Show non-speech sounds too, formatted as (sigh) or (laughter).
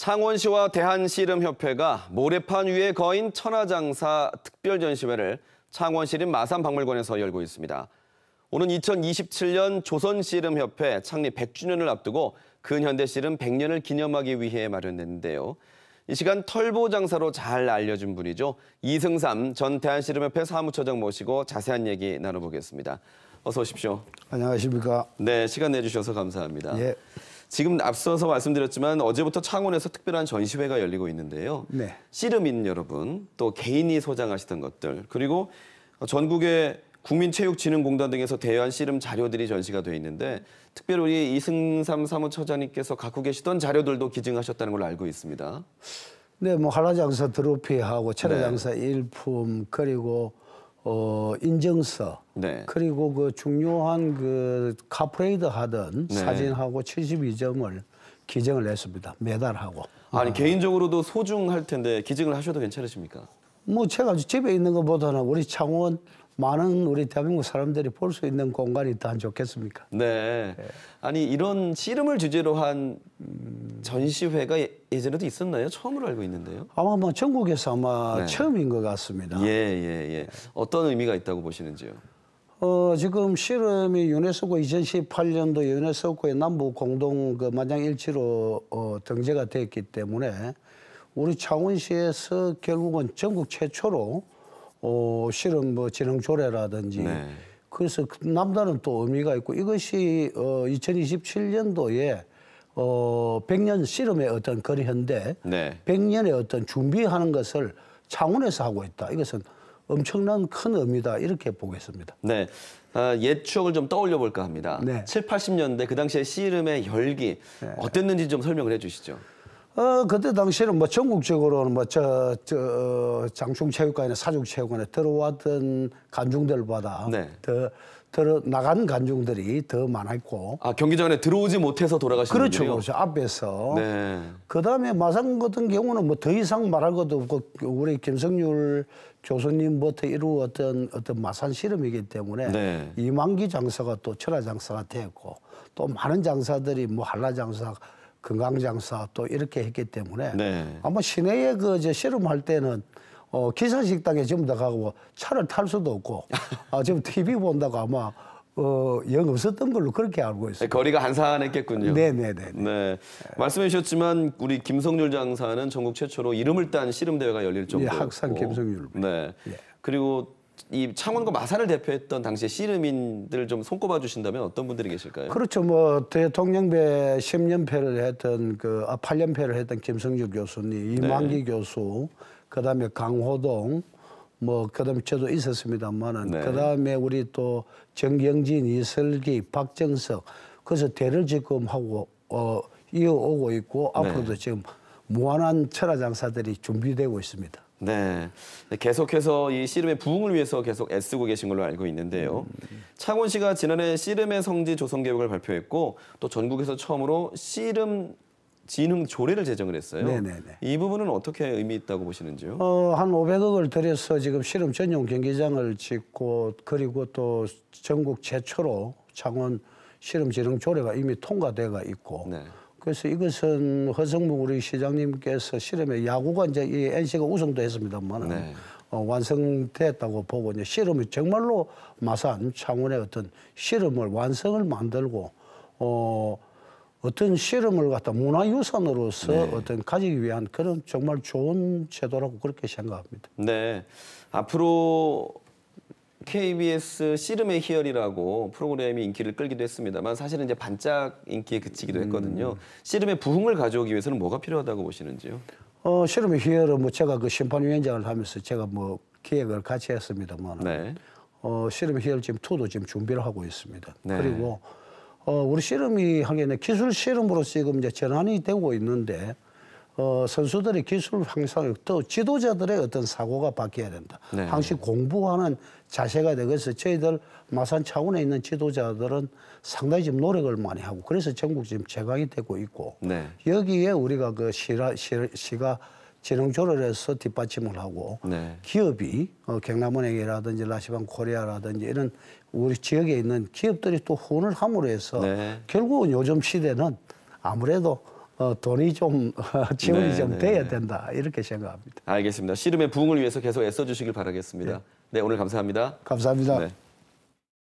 창원시와 대한씨름협회가 모래판 위에 거인 천하장사 특별전시회를 창원시립 마산박물관에서 열고 있습니다. 오는 2027년 조선씨름협회 창립 100주년을 앞두고 근현대씨름 100년을 기념하기 위해 마련됐는데요. 이 시간 털보장사로 잘알려준 분이죠. 이승삼 전 대한씨름협회 사무처장 모시고 자세한 얘기 나눠보겠습니다. 어서 오십시오. 안녕하십니까. 네, 시간 내주셔서 감사합니다. 예. 지금 앞서서 말씀드렸지만 어제부터 창원에서 특별한 전시회가 열리고 있는데요. 네. 씨름인 여러분, 또 개인이 소장하시던 것들, 그리고 전국의 국민체육진흥공단 등에서 대여한 씨름 자료들이 전시가 돼 있는데 특별히 우리 이승삼 사무처장님께서 갖고 계시던 자료들도 기증하셨다는 걸로 알고 있습니다. 네, 뭐 한라장사 드로피하고 네. 체라장사 네. 일품 그리고 어, 인증서 네. 그리고 그 중요한 그 카프레이드 하던 네. 사진하고 72점을 기증을 했습니다. 매달하고. 아니 어. 개인적으로도 소중할 텐데 기증을 하셔도 괜찮으십니까? 뭐 제가 집에 있는 것보다는 우리 창원 많은 우리 대한민국 사람들이 볼 수 있는 공간이 더 안 좋겠습니까? 네. 네. 아니 이런 씨름을 주제로 한 전시회가 예, 예전에도 있었나요? 처음으로 알고 있는데요. 아마 뭐 전국에서 아마 네. 처음인 것 같습니다. 예, 예, 예. 어떤 의미가 있다고 보시는지요? 어, 지금 실험이 유네스코 2018년도 유네스코의 남북 공동 그 만장 일치로 어, 등재가 됐기 때문에 우리 창원시에서 결국은 전국 최초로 어, 실험 뭐 진흥 조례라든지 네. 그래서 그 남다른 또 의미가 있고 이것이 어, 2027년도에 어, 100년 씨름의 어떤 거리현대 네. 100년의 어떤 준비하는 것을 창원에서 하고 있다. 이것은 엄청난 큰 의미다 이렇게 보겠습니다. 네. 아, 옛 추억을 좀 떠올려 볼까 합니다. 네. 7, 80년대 그 당시에 씨름의 열기 네. 어땠는지 좀 설명을 해 주시죠. 어, 그때 당시에는 뭐 전국적으로는 뭐 저 저, 어, 장충체육관이나 사중체육관에 들어왔던 관중들 보다 네. 더 들어 나간 관중들이 더 많았고. 아경기전에 들어오지 못해서 돌아가신 그렇죠, 분들이요? 그렇죠. 앞에서. 네. 그다음에 마산 같은 경우는 뭐 더 이상 말할 것도 없고 우리 김성률 교수님부터 뭐 이루었던 어떤 마산 실험이기 때문에 네. 이만기 장사가 또 철화 장사가 되었고 또 많은 장사들이 뭐 한라 장사. 건강 장사 또 이렇게 했기 때문에 네. 아마 시내에 그저 실험할 때는 어, 기사식당에 전부 다 가고 차를 탈 수도 없고 아, 지금 TV 본다고 아마 어, 영 없었던 걸로 그렇게 알고 있어요. 네, 거리가 한산했겠군요. 네네네. 네, 네, 네. 네. 말씀해 주셨지만 우리 김성률 장사는 전국 최초로 이름을 딴 씨름 대회가 열릴 정도로 예, 학상 김성률. 네. 예. 그리고 이 창원과 마산을 대표했던 당시에 씨름인들 좀 손꼽아 주신다면 어떤 분들이 계실까요? 그렇죠. 뭐 대통령배 10년패를 했던 그 아, 8년패를 했던 김성주 교수님, 네. 이만기 네. 교수, 그다음에 강호동 뭐 그다음에 저도 있었습니다만은 네. 그다음에 우리 또 정경진, 이설기, 박정석 그래서 대를 지금 하고 어 이어오고 있고 네. 앞으로도 네. 지금 무한한 철화 장사들이 준비되고 있습니다. 네. 네. 계속해서 이 씨름의 부흥을 위해서 계속 애쓰고 계신 걸로 알고 있는데요. 음. 차곤 씨가 지난해 씨름의 성지 조성 계획을 발표했고 또 전국에서 처음으로 씨름 진흥 조례를 제정을 했어요. 네네네. 이 부분은 어떻게 의미 있다고 보시는지요? 어, 한 500억을 들여서 지금 실험 전용 경기장을 짓고 그리고 또 전국 최초로 창원 실험 진흥 조례가 이미 통과돼가 있고 네. 그래서 이것은 허성무 우리 시장님께서 실험에 야구가 이제 이 NC가 우승도 했습니다만 네. 어, 완성됐다고 보고 이제 실험이 정말로 마산 창원의 어떤 실험을 완성을 만들고 어 어떤 실험을 갖다 문화유산으로서 네. 어떤 가지기 위한 그런 정말 좋은 제도라고 그렇게 생각합니다. 네. 앞으로 KBS 씨름의 희열이라고 프로그램이 인기를 끌기도 했습니다만 사실은 이제 반짝 인기에 그치기도 음. 했거든요. 음. 씨름의 부흥을 가져오기 위해서는 뭐가 필요하다고 보시는지요? 어, 씨름의 희열은 뭐 제가 그 심판위원장을 하면서 제가 뭐 기획을 같이 했습니다만 네. 어, 씨름의 희열 지금 투도 지금 준비를 하고 있습니다. 네. 그리고 어, 우리 씨름이 하기에는 기술 씨름으로 지금 이제 전환이 되고 있는데 어, 선수들의 기술 향상, 또 지도자들의 어떤 사고가 바뀌어야 된다. 네. 항상 공부하는 자세가 되겠어. 저희들 마산 차원에 있는 지도자들은 상당히 지금 노력을 많이 하고 그래서 전국 지금 재강이 되고 있고 네. 여기에 우리가 그 시라, 시, 시가 진흥조를 해서 뒷받침을 하고 네. 기업이 어, 경남은행이라든지 라시방 코리아라든지 이런 우리 지역에 있는 기업들이 또 후원을 함으로 해서 네. 결국은 요즘 시대는 아무래도 어, 돈이 좀 (laughs) 지원이 네, 좀 네, 돼야 네. 된다 이렇게 생각합니다. 알겠습니다. 씨름의 부흥을 위해서 계속 애써주시길 바라겠습니다. 예. 네, 오늘 감사합니다. 감사합니다. 네.